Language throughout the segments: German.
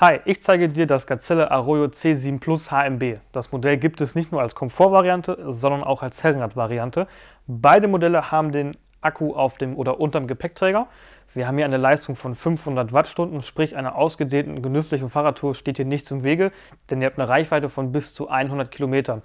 Hi, ich zeige dir das Gazelle Arroyo C7 Plus HMB. Das Modell gibt es nicht nur als Komfortvariante, sondern auch als Herrenradvariante. Beide Modelle haben den Akku auf dem oder unterm Gepäckträger. Wir haben hier eine Leistung von 500 Wattstunden, sprich einer ausgedehnten, genüsslichen Fahrradtour steht hier nichts im Wege, denn ihr habt eine Reichweite von bis zu 100 Kilometern.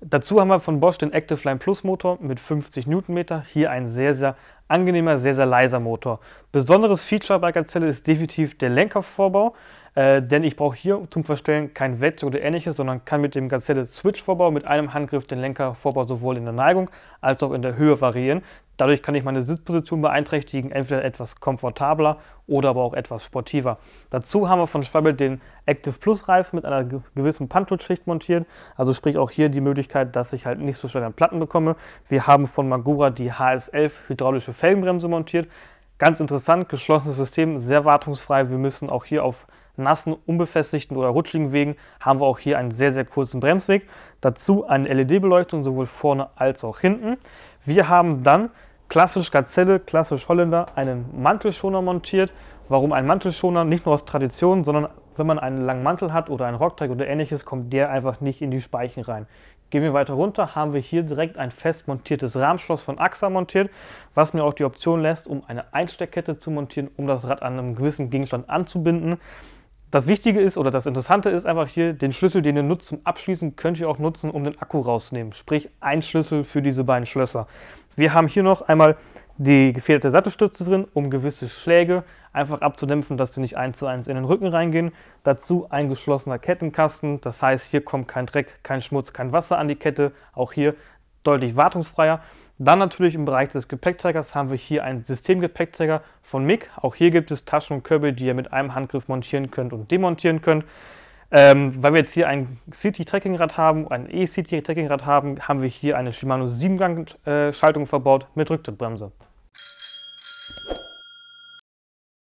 Dazu haben wir von Bosch den Active Line Plus Motor mit 50 Newtonmeter. Hier ein sehr, sehr angenehmer, sehr, sehr leiser Motor. Besonderes Feature bei Gazelle ist definitiv der Lenkervorbau. Äh, denn ich brauche hier zum Verstellen kein Werkzeug oder ähnliches, sondern kann mit dem Gazelle Switch Vorbau mit einem Handgriff den Lenkervorbau sowohl in der Neigung als auch in der Höhe variieren. Dadurch kann ich meine Sitzposition beeinträchtigen, entweder etwas komfortabler oder aber auch etwas sportiver. Dazu haben wir von Schwabbel den Active Plus Reifen mit einer gewissen Pantschutzschicht montiert, also sprich auch hier die Möglichkeit, dass ich halt nicht so schnell an Platten bekomme. Wir haben von Magura die HS11 hydraulische Felgenbremse montiert. Ganz interessant, geschlossenes System, sehr wartungsfrei. Wir müssen auch hier auf nassen, unbefestigten oder rutschigen Wegen haben wir auch hier einen sehr, sehr kurzen Bremsweg. Dazu eine LED-Beleuchtung, sowohl vorne als auch hinten. Wir haben dann klassisch Gazelle, klassisch Holländer, einen Mantelschoner montiert. Warum ein Mantelschoner? Nicht nur aus Tradition, sondern wenn man einen langen Mantel hat oder einen Rockteig oder ähnliches, kommt der einfach nicht in die Speichen rein. Gehen wir weiter runter, haben wir hier direkt ein fest montiertes Rahmschloss von AXA montiert, was mir auch die Option lässt, um eine Einsteckkette zu montieren, um das Rad an einem gewissen Gegenstand anzubinden das Wichtige ist oder das Interessante ist einfach hier, den Schlüssel, den ihr nutzt zum Abschließen, könnt ihr auch nutzen, um den Akku rauszunehmen. Sprich, ein Schlüssel für diese beiden Schlösser. Wir haben hier noch einmal die gefederte Sattelstütze drin, um gewisse Schläge einfach abzudämpfen, dass sie nicht eins zu eins in den Rücken reingehen. Dazu ein geschlossener Kettenkasten, das heißt, hier kommt kein Dreck, kein Schmutz, kein Wasser an die Kette. Auch hier deutlich wartungsfreier. Dann natürlich im Bereich des Gepäckträgers haben wir hier einen Systemgepäckträger von MIG. Auch hier gibt es Taschen und Körbe, die ihr mit einem Handgriff montieren könnt und demontieren könnt. Ähm, weil wir jetzt hier ein city tracking haben, ein e city tracking haben, haben wir hier eine Shimano 7-Gang-Schaltung äh, verbaut mit Rücktrittbremse.